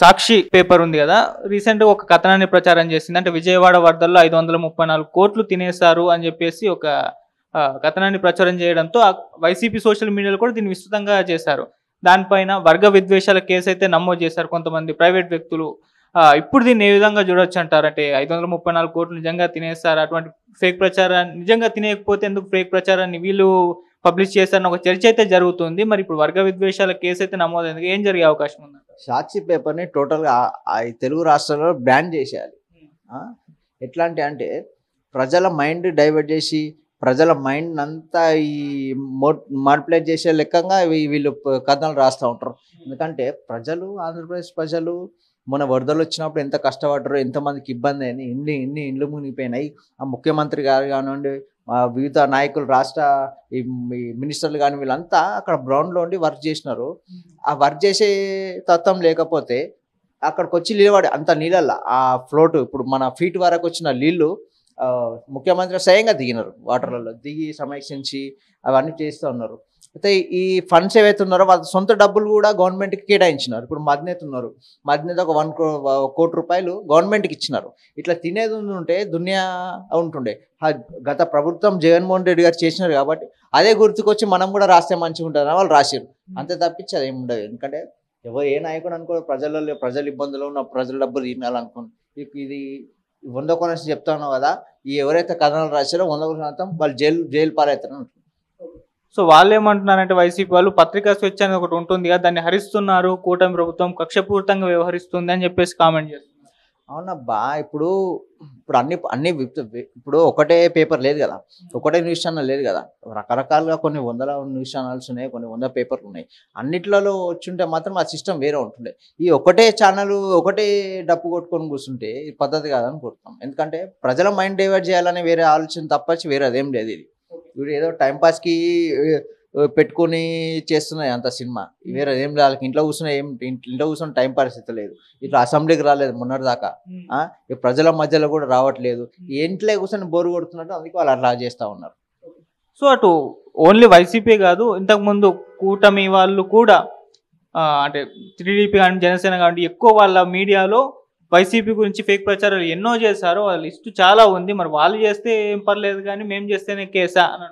సాక్షి paper ఉంది కదా రీసెంట్గా ఒక కథనాన్ని ప్రచారం చేసింది అంటే విజయవాడ వరదల్లో ఐదు వందల ముప్పై నాలుగు కోట్లు తినేశారు అని చెప్పేసి ఒక కథనాన్ని ప్రచారం చేయడంతో వైసీపీ సోషల్ మీడియాలో కూడా దీన్ని విస్తృతంగా చేశారు దానిపైన వర్గ విద్వేషాల కేసు అయితే నమోదు చేశారు కొంతమంది ప్రైవేట్ వ్యక్తులు ఇప్పుడు దీన్ని ఏ విధంగా చూడొచ్చు అంటారు అంటే ఐదు వందల ముప్పై నాలుగు కోట్లు నిజంగా తినేస్తారు అటువంటి ఫేక్ ప్రచారాన్ని నిజంగా తినేయకపోతే ఎందుకు ఫేక్ ప్రచారాన్ని వీళ్ళు పబ్లిష్ చేస్తారని ఒక చర్చ అయితే జరుగుతుంది మరి ఇప్పుడు వర్గ విద్వేషాల కేసు అయితే నమోదైంది ఏం జరిగే అవకాశం ఉంది సాక్షి పేపర్ని టోటల్గా తెలుగు రాష్ట్రాల్లో బ్యాన్ చేసేయాలి ఎట్లాంటి అంటే ప్రజల మైండ్ డైవర్ట్ చేసి ప్రజల మైండ్ అంతా ఈ మార్పులేట్ చేసే లెక్కగా వీళ్ళు కథలు రాస్తూ ఉంటారు ఎందుకంటే ప్రజలు ఆంధ్రప్రదేశ్ ప్రజలు మన వరదలు వచ్చినప్పుడు ఎంత కష్టపడ్డారు ఎంతమందికి ఇబ్బంది అయినాయి ఇన్ని ఇన్ని ఇండ్లు మునిగిపోయినాయి ఆ ముఖ్యమంత్రి గారు కానివ్వండి వివిధ నాయకులు రాష్ట్ర ఈ మినిస్టర్లు కానీ వీళ్ళంతా అక్కడ గ్రౌండ్లో ఉండి వర్క్ చేసినారు ఆ వర్క్ చేసే తత్వం లేకపోతే అక్కడికి వచ్చి నిలబడి అంత నీళ్ళల్లో ఆ ఫ్లోట్ ఇప్పుడు మన ఫీట్ వరకు వచ్చిన నీళ్ళు ముఖ్యమంత్రి స్వయంగా దిగినారు వాటర్లలో దిగి సమీక్షించి అవన్నీ చేస్తూ ఉన్నారు అయితే ఈ ఫండ్స్ ఏవైతే ఉన్నారో వాళ్ళ సొంత డబ్బులు కూడా గవర్నమెంట్కి కేటాయించినారు ఇప్పుడు మధ్యనేత ఉన్నారు మధ్యనేత ఒక వన్ కోటి రూపాయలు గవర్నమెంట్కి ఇచ్చినారు ఇట్లా తినేది ఉంటే దునియా ఉంటుండే గత ప్రభుత్వం జగన్మోహన్ రెడ్డి గారు చేసినారు కాబట్టి అదే గుర్తుకొచ్చి మనం కూడా రాస్తే మంచిగా ఉంటుంది వాళ్ళు రాసారు అంతే తప్పించి అది ఉండదు ఎందుకంటే ఎవరు ఏ నాయకుడు అనుకో ప్రజల ప్రజలు ఇబ్బందులు ఉన్న ప్రజల డబ్బులు తినాలనుకుని ఇది వంద చెప్తా చెప్తాను కదా ఈ ఎవరైతే కథనాలు రాశారో వంద శాతం వాళ్ళు జైలు జైలు పాలవుతారని సో వాళ్ళు ఏమంటున్నారంటే వైసీపీ వాళ్ళు పత్రికా స్వేచ్ఛ అనేది ఒకటి ఉంటుంది కదా దాన్ని హరిస్తున్నారు కూటమి ప్రభుత్వం కక్షపూరితంగా వ్యవహరిస్తుంది అని చెప్పేసి కామెంట్ చేస్తారు అవునబ్బా ఇప్పుడు ఇప్పుడు అన్ని అన్ని ఇప్పుడు ఒకటే పేపర్ లేదు కదా ఒకటే న్యూస్ ఛానల్ లేదు కదా రకరకాలుగా కొన్ని వందల న్యూస్ ఛానల్స్ ఉన్నాయి కొన్ని వందల పేపర్లు ఉన్నాయి అన్నిట్లలో వచ్చుంటే మాత్రం ఆ సిస్టమ్ వేరే ఉంటుండే ఈ ఒకటే ఛానల్ ఒకటే డప్పు కొట్టుకొని కూర్చుంటే ఈ పద్ధతి కాదని కోరుతాం ఎందుకంటే ప్రజల మైండ్ డైవర్ట్ చేయాలని వేరే ఆలోచన తప్పచ్చి వేరే అదేం లేదు ఇది ఇప్పుడు ఏదో టైంపాస్కి పెట్టుకొని చేస్తున్నాయి అంత సినిమా వేరే ఏం వాళ్ళకి ఇంట్లో కూర్చున్నా ఏం ఇంట్లో కూర్చున్న టైం పరిస్థితి లేదు ఇట్లా అసెంబ్లీకి రాలేదు మొన్నటిదాకా ప్రజల మధ్యలో కూడా రావట్లేదు ఇంట్లో కూర్చొని బోరు కొడుతున్నట్టు అందుకే వాళ్ళు అలా చేస్తూ ఉన్నారు సో అటు ఓన్లీ వైసీపీ కాదు ఇంతకుముందు కూటమి వాళ్ళు కూడా అంటే టీడీపీ కానీ జనసేన కానీ ఎక్కువ వాళ్ళ మీడియాలో వైసీపీ గురించి ఫేక్ ప్రచారాలు ఎన్నో చేశారు వాళ్ళ లిస్టు చాలా ఉంది మరి వాళ్ళు చేస్తే ఏం పర్లేదు కానీ మేము చేస్తేనే కేసా అని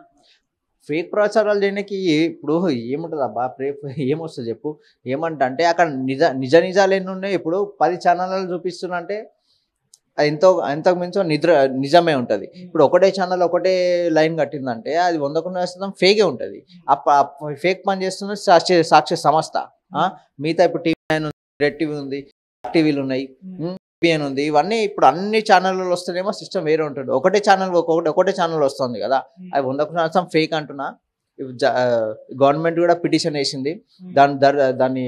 ఫేక్ ప్రచారాలు చేయడానికి ఇప్పుడు ఏముంటుంది అబ్బా ప్రే ఏమొస్తుంది చెప్పు ఏమంటే అక్కడ నిజ నిజ నిజాలు ఎన్ని ఉన్నాయి ఇప్పుడు పది ఛానళ్ళు చూపిస్తున్నంటే ఎంతో ఎంతకు మించో నిద్ర నిజమే ఉంటుంది ఇప్పుడు ఒకటే ఛానల్ ఒకటే లైన్ కట్టిందంటే అది వందకుండా శాతం ఫేకే ఉంటుంది ఫేక్ పని చేస్తున్న సాక్షి సాక్షి సంస్థ మిగతా ఇప్పుడు టీవీ రెడ్ టీవీ ఉంది టీవీలు ఉన్నాయి పిఎన్ ఉంది ఇవన్నీ ఇప్పుడు అన్ని ఛానళ్ళు వస్తేనేమో సిస్టమ్ వేరే ఉంటుంది ఒకటే ఛానల్ ఒక్కొక్కటి ఒకటే ఛానల్ వస్తుంది కదా hmm. అవి వందకు శాతం ఫేక్ అంటున్నా గవర్నమెంట్ కూడా పిటిషన్ వేసింది దాని hmm. దాన్ని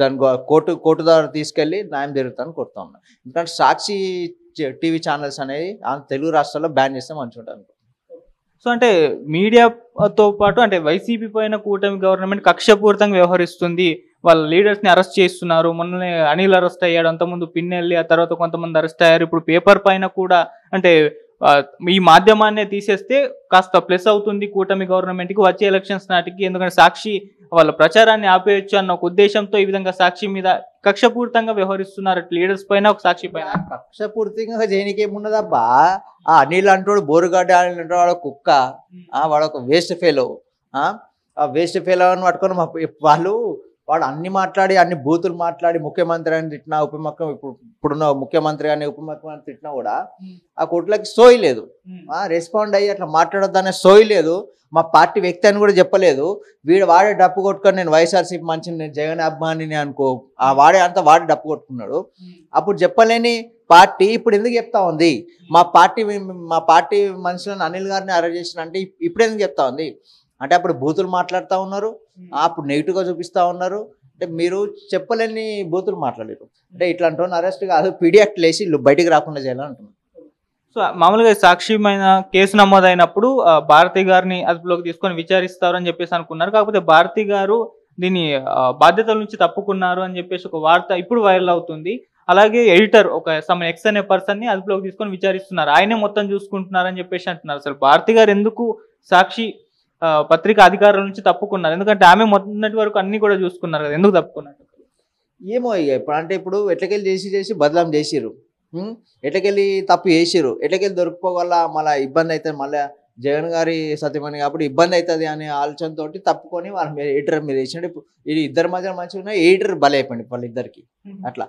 దాని కోర్టు కోర్టు ద్వారా తీసుకెళ్ళి న్యాయం జరుగుతుందని కోరుతా ఉన్నా ఎందుకంటే సాక్షి టీవీ ఛానల్స్ అనేది తెలుగు రాష్ట్రాల్లో బ్యాన్ చేస్తే మంచిగా ఉంటుంది సో అంటే మీడియాతో పాటు అంటే వైసీపీ పైన కూటమి గవర్నమెంట్ కక్షపూరితంగా వ్యవహరిస్తుంది వాళ్ళ లీడర్స్ని అరెస్ట్ చేస్తున్నారు మొన్ననే అనిల్ అరెస్ట్ అయ్యాడు అంతకుముందు పిన్నెల్లి ఆ తర్వాత కొంతమంది అరెస్ట్ అయ్యారు ఇప్పుడు పేపర్ పైన కూడా అంటే ఈ మాధ్యమాన్నే తీసేస్తే కాస్త ప్లస్ అవుతుంది కూటమి గవర్నమెంట్కి వచ్చే ఎలక్షన్స్ నాటికి ఎందుకంటే సాక్షి వాళ్ళ ప్రచారాన్ని ఆపేయచ్చు అన్న ఒక ఉద్దేశంతో ఈ విధంగా సాక్షి మీద కక్షపూరితంగా వ్యవహరిస్తున్నారు లీడర్స్ పైన ఒక సాక్షి పైన కక్షపూర్తిగా చేయనికి ఏమున్నదబ్బా ఆ అనిల్ అంటాడు బోరుగడ్డ అంటాడు వాడు కుక్క వాడు ఒక వేస్ట్ ఫెలో ఆ వేస్ట్ ఫెలో అని పట్టుకొని వాళ్ళు వాడు అన్ని మాట్లాడి అన్ని బూతులు మాట్లాడి ముఖ్యమంత్రి అని తిట్టినా ఉప ఇప్పుడు ఇప్పుడున్న ముఖ్యమంత్రి అని ఉప ముఖ్యమంత్రి తిట్టినా కూడా ఆ కోట్లకి సోయి లేదు రెస్పాండ్ అయ్యి అట్లా మాట్లాడొద్దనే సోయి లేదు మా పార్టీ వ్యక్తి అని కూడా చెప్పలేదు వీడు వాడే డప్పు కొట్టుకొని నేను వైఎస్ఆర్సీపీ మంచిని నేను జగన్ అభిమానిని అనుకో ఆ వాడే అంతా వాడు డప్పు కొట్టుకున్నాడు అప్పుడు చెప్పలేని పార్టీ ఇప్పుడు ఎందుకు చెప్తా ఉంది మా పార్టీ మా పార్టీ మనుషులను అనిల్ గారిని అరెస్ట్ చేసిన అంటే ఇప్పుడు ఎందుకు చెప్తా ఉంది అంటే అప్పుడు బూతులు మాట్లాడుతూ ఉన్నారు అప్పుడు నెగిటివ్గా చూపిస్తూ ఉన్నారు అంటే మీరు చెప్పలేని బూతులు మాట్లాడారు అంటే ఇట్లాంటి అరెస్ట్ కాదు పీడియాక్ట్ లేసి బయటకు రాకుండా చేయాలంటున్నారు సో మామూలుగా సాక్షిమైన కేసు నమోదైనప్పుడు భారతి గారిని అదుపులోకి తీసుకొని విచారిస్తారు అని చెప్పేసి అనుకున్నారు కాకపోతే భారతి గారు దీని బాధ్యతల నుంచి తప్పుకున్నారు అని చెప్పేసి ఒక వార్త ఇప్పుడు వైరల్ అవుతుంది అలాగే ఎడిటర్ ఒక సమ ఎక్స్ అనే పర్సన్ ని అదుపులోకి తీసుకొని విచారిస్తున్నారు ఆయనే మొత్తం చూసుకుంటున్నారు అని చెప్పేసి అంటున్నారు అసలు భారతి గారు ఎందుకు సాక్షి పత్రిక అధికారుల నుంచి తప్పుకున్నారు ఎందుకంటే ఆమె మొదటి వరకు అన్ని కూడా చూసుకున్నారు కదా ఎందుకు తప్పుకున్నారు ఏమో ఇప్పుడు అంటే ఇప్పుడు ఎట్లకెళ్ళి చేసి చేసి బదలాం చేసిరు ఎట్లకెళ్ళి తప్పు చేసిరు ఎట్లకెళ్ళి దొరికిపోగల మళ్ళీ ఇబ్బంది అవుతుంది మళ్ళీ జగన్ గారి సత్యమని కాబట్టి ఇబ్బంది అవుతుంది అనే ఆలోచనతో తప్పుకొని వాళ్ళు మీరు ఎడిటర్ మీరు వేసినట్టు ఇప్పుడు ఇది ఇద్దరి మధ్య మంచిగా ఎయిటర్ ఎడిటర్ బలైపోయింది వాళ్ళిద్దరికి అట్లా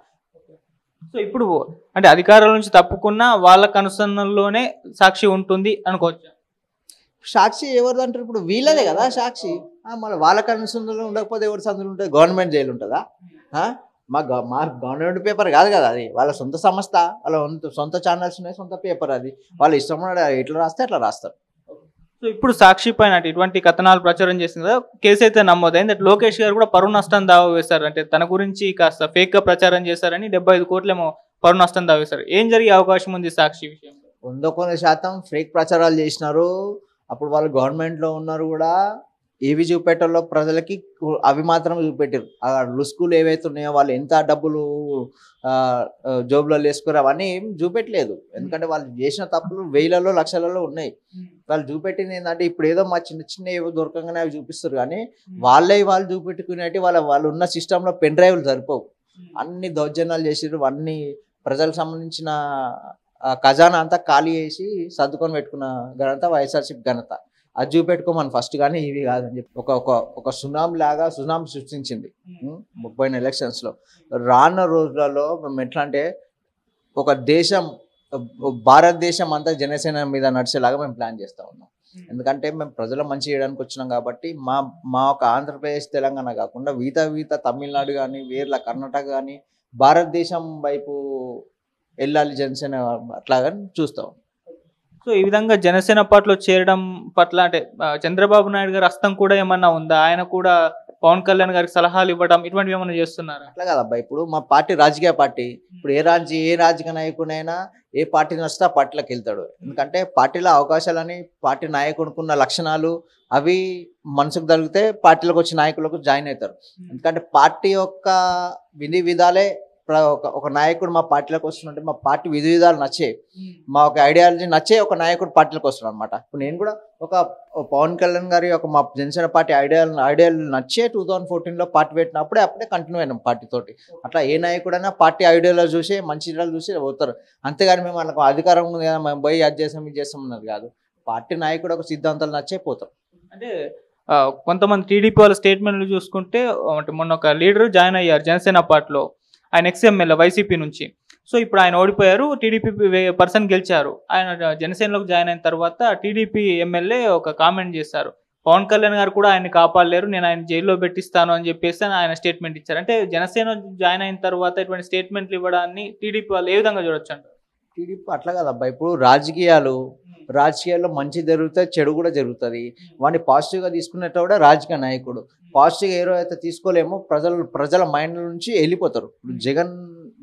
సో ఇప్పుడు అంటే అధికారుల నుంచి తప్పుకున్నా వాళ్ళ కనుసన్నల్లోనే సాక్షి ఉంటుంది అనుకోవచ్చు సాక్షి ఎవరు అంటారు ఇప్పుడు వీళ్ళదే కదా సాక్షి మన వాళ్ళ కన్సందులో ఉండకపోతే ఎవరి సందులు ఉంటుంది గవర్నమెంట్ జైలు ఉంటుందా మా మా గవర్నమెంట్ పేపర్ కాదు కదా అది వాళ్ళ సొంత సంస్థ వాళ్ళ సొంత ఛానల్స్ ఉన్నాయి సొంత పేపర్ అది వాళ్ళు ఇష్టమైన ఎట్లా రాస్తే అట్లా రాస్తారు సో ఇప్పుడు సాక్షి పైన ఇటువంటి కథనాలు ప్రచారం చేసింది కదా కేసు అయితే నమ్మోదైంది లోకేష్ గారు కూడా పరువు నష్టం దావా వేశారు అంటే తన గురించి కాస్త ఫేక్ గా ప్రచారం చేశారని డెబ్బై ఐదు కోట్లేమో పరువు నష్టం దావేశారు ఏం జరిగే అవకాశం ఉంది సాక్షి విషయం వంద కొన్ని శాతం ఫేక్ ప్రచారాలు చేసినారు అప్పుడు వాళ్ళు గవర్నమెంట్లో ఉన్నారు కూడా ఏవి చూపెట్టాలో ప్రజలకి అవి మాత్రం చూపెట్టారు ఆ లుస్కులు ఏవైతే ఉన్నాయో వాళ్ళు ఎంత డబ్బులు జోబులో వేసుకున్నారు అవన్నీ ఏం చూపెట్టలేదు ఎందుకంటే వాళ్ళు చేసిన తప్పులు వేలలో లక్షలలో ఉన్నాయి వాళ్ళు చూపెట్టింది ఏంటంటే ఇప్పుడు ఏదో మా చిన్న చిన్న ఏవో దొరకంగానే అవి చూపిస్తారు కానీ వాళ్ళే వాళ్ళు చూపెట్టుకునేటి వాళ్ళ వాళ్ళు ఉన్న సిస్టంలో పెన్ డ్రైవ్లు సరిపోవు అన్ని దౌర్జన్యాలు చేసారు అన్ని ప్రజలకు సంబంధించిన ఖజానా అంతా ఖాళీ చేసి సర్దుకొని పెట్టుకున్న ఘనత వైఎస్ఆర్సీపీ ఘనత అది చూపెట్టుకోమని ఫస్ట్ కానీ ఇవి కాదని చెప్పి ఒక ఒక ఒక సునామ్ లాగా సునామ్ సృష్టించింది ముప్పై ఎలక్షన్స్లో రాన్న రోజులలో మేము ఎట్లా అంటే ఒక దేశం భారతదేశం అంతా జనసేన మీద నడిచేలాగా మేము ప్లాన్ చేస్తా ఉన్నాం ఎందుకంటే మేము ప్రజల మంచి చేయడానికి వచ్చినాం కాబట్టి మా మా ఒక ఆంధ్రప్రదేశ్ తెలంగాణ కాకుండా వీత వీత తమిళనాడు కానీ వేర్ల కర్ణాటక కానీ భారతదేశం వైపు వెళ్ళాలి జనసేన అట్లాగని చూస్తాం సో ఈ విధంగా జనసేన పార్టీలో చేరడం పట్ల అంటే చంద్రబాబు నాయుడు గారి హస్తం కూడా ఏమన్నా ఉందా ఆయన కూడా పవన్ కళ్యాణ్ గారికి సలహాలు ఇవ్వడం ఇటువంటివి ఏమైనా చేస్తున్నారు అట్లా కాదబ్బా ఇప్పుడు మా పార్టీ రాజకీయ పార్టీ ఇప్పుడు ఏ రాజ్య ఏ రాజకీయ నాయకుడైనా ఏ పార్టీ వస్తే ఆ పార్టీలోకి వెళ్తాడు ఎందుకంటే పార్టీలో అవకాశాలని పార్టీ నాయకుడుకున్న లక్షణాలు అవి మనసుకు దొరికితే పార్టీలకు వచ్చే నాయకులకు జాయిన్ అవుతారు ఎందుకంటే పార్టీ యొక్క విధి విధాలే ఒక ఒక నాయకుడు మా పార్టీలోకి వస్తున్నట్టు మా పార్టీ విధి విధాలు నచ్చే మా ఒక ఐడియాలజీ నచ్చే ఒక నాయకుడు పార్టీలోకి వస్తున్నాడు అనమాట ఇప్పుడు నేను కూడా ఒక పవన్ కళ్యాణ్ గారి ఒక మా జనసేన పార్టీ ఐడియాలు ఐడియాలు నచ్చే టూ థౌజండ్ ఫోర్టీన్లో పార్టీ పెట్టినప్పుడే అప్పుడే కంటిన్యూ అయినాం పార్టీతోటి అట్లా ఏ నాయకుడైనా పార్టీ ఐడియాలో చూసి మంచి ఇడాలు చూసి పోతారు అంతేగాని మేము మనకు అధికారం ఉంది కదా మేము పోయి అది చేసాం ఇది చేస్తాం అన్నది కాదు పార్టీ నాయకుడు ఒక సిద్ధాంతాలు నచ్చే పోతారు అంటే కొంతమంది టీడీపీ వాళ్ళ స్టేట్మెంట్లు చూసుకుంటే అంటే మొన్న ఒక లీడర్ జాయిన్ అయ్యారు జనసేన పార్టీలో ఆయన ఎమ్మెల్యే వైసీపీ నుంచి సో ఇప్పుడు ఆయన ఓడిపోయారు టీడీపీ పర్సన్ గెలిచారు ఆయన జనసేనలోకి జాయిన్ అయిన తర్వాత టీడీపీ ఎమ్మెల్యే ఒక కామెంట్ చేశారు పవన్ కళ్యాణ్ గారు కూడా ఆయన కాపాడలేరు నేను ఆయన జైల్లో పెట్టిస్తాను అని చెప్పేసి ఆయన స్టేట్మెంట్ ఇచ్చారు అంటే జనసేన జాయిన్ అయిన తర్వాత ఇటువంటి స్టేట్మెంట్లు ఇవ్వడాన్ని టీడీపీ వాళ్ళు ఏ విధంగా చూడొచ్చు అంటారు టీడీపీ అట్లా కాదబ్బా ఇప్పుడు రాజకీయాలు రాజకీయాల్లో మంచి జరుగుతుంది చెడు కూడా జరుగుతుంది వాడిని పాజిటివ్గా కూడా రాజకీయ నాయకుడు పాజిటివ్గా ఏరో అయితే తీసుకోలేమో ప్రజలు ప్రజల మైండ్ నుంచి వెళ్ళిపోతారు ఇప్పుడు జగన్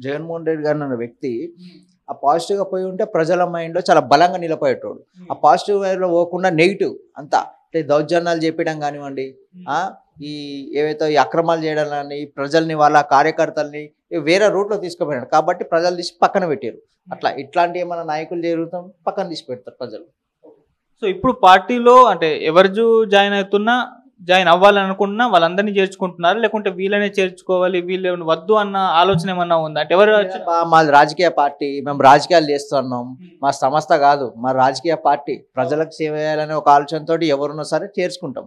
జగన్మోహన్ రెడ్డి గారు అన్న వ్యక్తి ఆ పాజిటివ్గా పోయి ఉంటే ప్రజల మైండ్లో చాలా బలంగా నిలబడేటోడు ఆ పాజిటివ్ వైపులో పోకుండా నెగిటివ్ అంతా అంటే దౌర్జన్యాలు చెప్పడం కానివ్వండి ఈ ఏవైతే అక్రమాలు చేయడం కానీ ప్రజల్ని వాళ్ళ కార్యకర్తల్ని వేరే రూట్లో తీసుకుపోయినాడు కాబట్టి ప్రజలు తీసి పక్కన పెట్టారు అట్లా ఇట్లాంటి ఏమైనా నాయకులు జరుగుతాం పక్కన తీసి పెడతారు ప్రజలు సో ఇప్పుడు పార్టీలో అంటే ఎవరు జాయిన్ అవుతున్నా జాయిన్ అవ్వాలని అనుకుంటున్నా వాళ్ళందరినీ చేర్చుకుంటున్నారు లేకుంటే వీళ్ళనే చేర్చుకోవాలి వీళ్ళు వద్దు అన్న ఆలోచన ఏమన్నా ఉందా అంటే ఎవరు మాది రాజకీయ పార్టీ మేము రాజకీయాలు చేస్తున్నాం మా సంస్థ కాదు మా రాజకీయ పార్టీ ప్రజలకు సేవ చేయాలనే ఒక ఆలోచనతో ఎవరున్నా సరే చేర్చుకుంటాం